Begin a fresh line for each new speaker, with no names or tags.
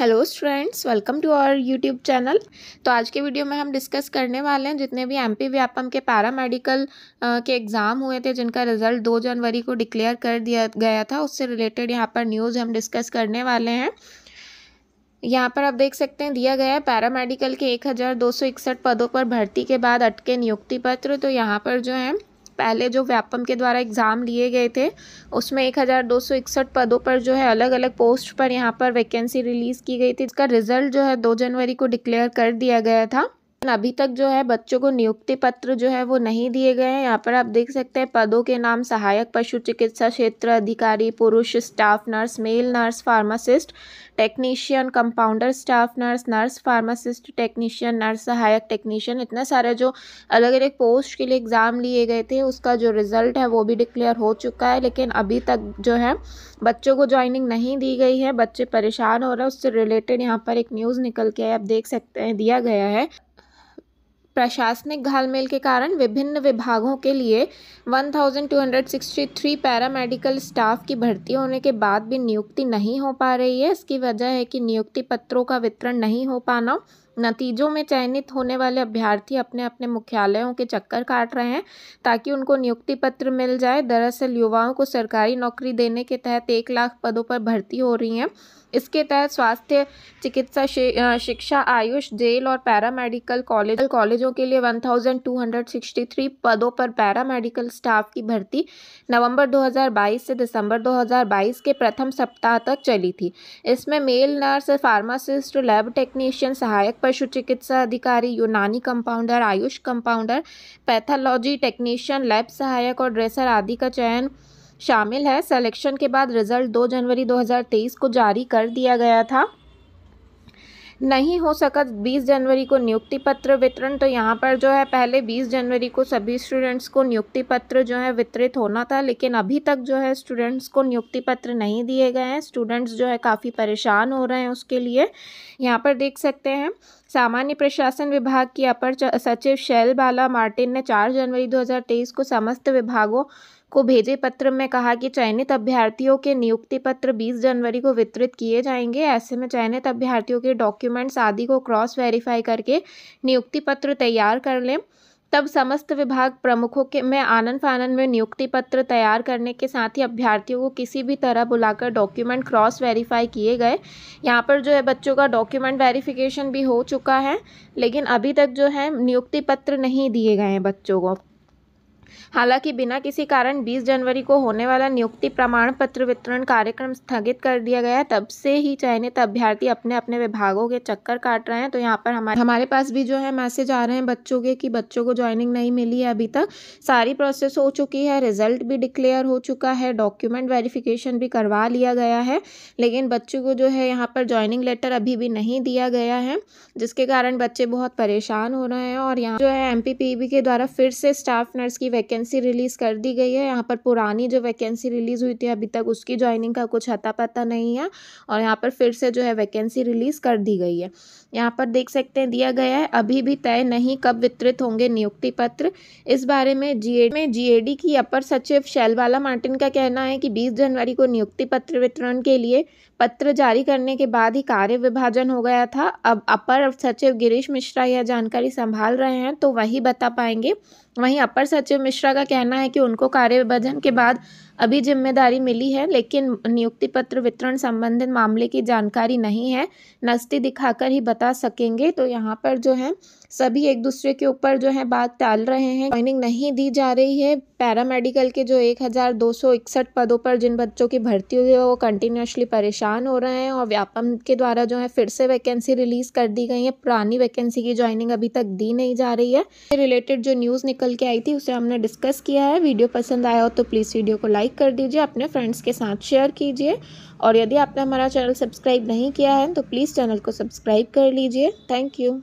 hello students welcome to our YouTube channel तो आज के वीडियो में हम डिस्कस करने वाले हैं जितने भी एमपी व्यापम के पैरा मेडिकल के एग्ज़ाम हुए थे जिनका रिजल्ट दो जनवरी को डिक्लेयर कर दिया गया था उससे रिलेटेड यहाँ पर न्यूज़ हम डिस्कस करने वाले हैं यहाँ पर आप देख सकते हैं दिया गया है पैरा मेडिकल के एक हज़ार दो सौ इकसठ पदों पर भर्ती के बाद अटके नियुक्ति पत्र तो यहाँ पर जो है पहले जो व्यापम के द्वारा एग्ज़ाम लिए गए थे उसमें एक पदों पर जो है अलग अलग पोस्ट पर यहाँ पर वैकेंसी रिलीज़ की गई थी इसका रिज़ल्ट जो है दो जनवरी को डिक्लेयर कर दिया गया था अभी तक जो है बच्चों को नियुक्ति पत्र जो है वो नहीं दिए गए हैं यहाँ पर आप देख सकते हैं पदों के नाम सहायक पशु चिकित्सा क्षेत्र अधिकारी पुरुष staff nurse male nurse pharmacist technician compounder staff nurse nurse pharmacist technician nurse सहायक टेक्नीशियन इतने सारे जो अलग अलग पोस्ट के लिए एग्ज़ाम लिए गए थे उसका जो रिज़ल्ट है वो भी डिक्लेयर हो चुका है लेकिन अभी तक जो है बच्चों को ज्वाइनिंग नहीं दी गई है बच्चे परेशान हो रहे हैं उससे रिलेटेड यहाँ पर एक न्यूज़ निकल के आप देख सकते हैं दिया गया है प्रशासनिक घालमेल के कारण विभिन्न विभागों के लिए 1263 पैरामेडिकल स्टाफ की भर्ती होने के बाद भी नियुक्ति नहीं हो पा रही है इसकी वजह है कि नियुक्ति पत्रों का वितरण नहीं हो पाना नतीजों में चयनित होने वाले अभ्यर्थी अपने अपने मुख्यालयों के चक्कर काट रहे हैं ताकि उनको नियुक्ति पत्र मिल जाए दरअसल युवाओं को सरकारी नौकरी देने के तहत एक लाख पदों पर भर्ती हो रही हैं इसके तहत स्वास्थ्य चिकित्सा शिक्षा आयुष जेल और पैरामेडिकल कॉलेज कॉलेजों के लिए 1263 पदों पर पैरामेडिकल स्टाफ की भर्ती नवंबर 2022 से दिसंबर 2022 के प्रथम सप्ताह तक चली थी इसमें male nurse pharmacist lab technician सहायक पशु चिकित्सा अधिकारी यूनानी compounder Ayush compounder pathology technician lab सहायक और ड्रेसर आदि का चयन शामिल है सिलेक्शन के बाद रिजल्ट 2 जनवरी 2023 को जारी कर दिया गया था नहीं हो सका 20 जनवरी को नियुक्ति पत्र वितरण तो यहाँ पर जो है पहले 20 जनवरी को सभी स्टूडेंट्स को नियुक्ति पत्र जो है वितरित होना था लेकिन अभी तक जो है स्टूडेंट्स को नियुक्ति पत्र नहीं दिए गए हैं स्टूडेंट्स जो है काफ़ी परेशान हो रहे हैं उसके लिए यहाँ पर देख सकते हैं सामान्य प्रशासन विभाग की अपर सचिव शैल बाला मार्टिन ने चार जनवरी दो को समस्त विभागों को भेजे पत्र में कहा कि चयनित अभ्यर्थियों के नियुक्ति पत्र 20 जनवरी को वितरित किए जाएंगे ऐसे में चयनित अभ्यर्थियों के डॉक्यूमेंट्स आदि को क्रॉस वेरीफाई करके नियुक्ति पत्र तैयार कर लें तब समस्त विभाग प्रमुखों के में आनंद फानंद में नियुक्ति पत्र तैयार करने के साथ ही अभ्यर्थियों को किसी भी तरह बुलाकर डॉक्यूमेंट क्रॉस वेरीफाई किए गए यहाँ पर जो है बच्चों का डॉक्यूमेंट वेरिफिकेशन भी हो चुका है लेकिन अभी तक जो है नियुक्ति पत्र नहीं दिए गए हैं बच्चों को हालांकि बिना किसी कारण 20 जनवरी को होने वाला नियुक्ति प्रमाण पत्र वितरण कार्यक्रम स्थगित कर दिया गया है तब से ही चयनित अभ्यर्थी अपने अपने विभागों के चक्कर काट रहे हैं तो यहाँ पर हमारे हमारे पास भी जो है मैसेज आ रहे हैं बच्चों के कि बच्चों को ज्वाइनिंग नहीं मिली है अभी तक सारी प्रोसेस हो चुकी है रिजल्ट भी डिक्लेयर हो चुका है डॉक्यूमेंट वेरिफिकेशन भी करवा लिया गया है लेकिन बच्चों को जो है यहाँ पर ज्वाइनिंग लेटर अभी भी नहीं दिया गया है जिसके कारण बच्चे बहुत परेशान हो रहे हैं और यहाँ जो है एम e के द्वारा फिर से स्टाफ नर्स की वैकेंसी रिलीज़ कर दी गई है यहाँ पर पुरानी जो वैकेंसी रिलीज़ हुई थी अभी तक उसकी ज्वाइनिंग का कुछ हता पता नहीं है और यहाँ पर फिर से जो है वैकेंसी रिलीज़ कर दी गई है यहाँ पर देख सकते हैं दिया गया है अभी भी तय नहीं कब वितरित होंगे नियुक्ति पत्र इस बारे में जी में जी की अपर सचिव शैलवाला मार्टिन का कहना है कि बीस जनवरी को नियुक्ति पत्र वितरण के लिए पत्र जारी करने के बाद ही कार्य विभाजन हो गया था अब अपर सचिव गिरीश मिश्रा यह जानकारी संभाल रहे हैं तो वही बता पाएंगे वहीं अपर सचिव मिश्रा का कहना है कि उनको विभाजन के बाद अभी जिम्मेदारी मिली है लेकिन नियुक्ति पत्र वितरण संबंधित मामले की जानकारी नहीं है नस्ती दिखाकर ही बता सकेंगे तो यहाँ पर जो है सभी एक दूसरे के ऊपर जो है बात टाल रहे हैं ज्वाइनिंग नहीं दी जा रही है पैरामेडिकल के जो एक हज़ार दो सौ इकसठ पदों पर जिन बच्चों की भर्ती हुई है वो कंटिन्यूसली परेशान हो रहे हैं और व्यापम के द्वारा जो है फिर से वैकेंसी रिलीज़ कर दी गई है पुरानी वैकेंसी की ज्वाइनिंग अभी तक दी नहीं जा रही है रिलेटेड जो न्यूज़ निकल के आई थी उसे हमने डिस्कस किया है वीडियो पसंद आया हो तो प्लीज़ वीडियो को लाइक लाइक कर दीजिए अपने फ्रेंड्स के साथ शेयर कीजिए और यदि आपने हमारा चैनल सब्सक्राइब नहीं किया है तो प्लीज़ चैनल को सब्सक्राइब कर लीजिए थैंक यू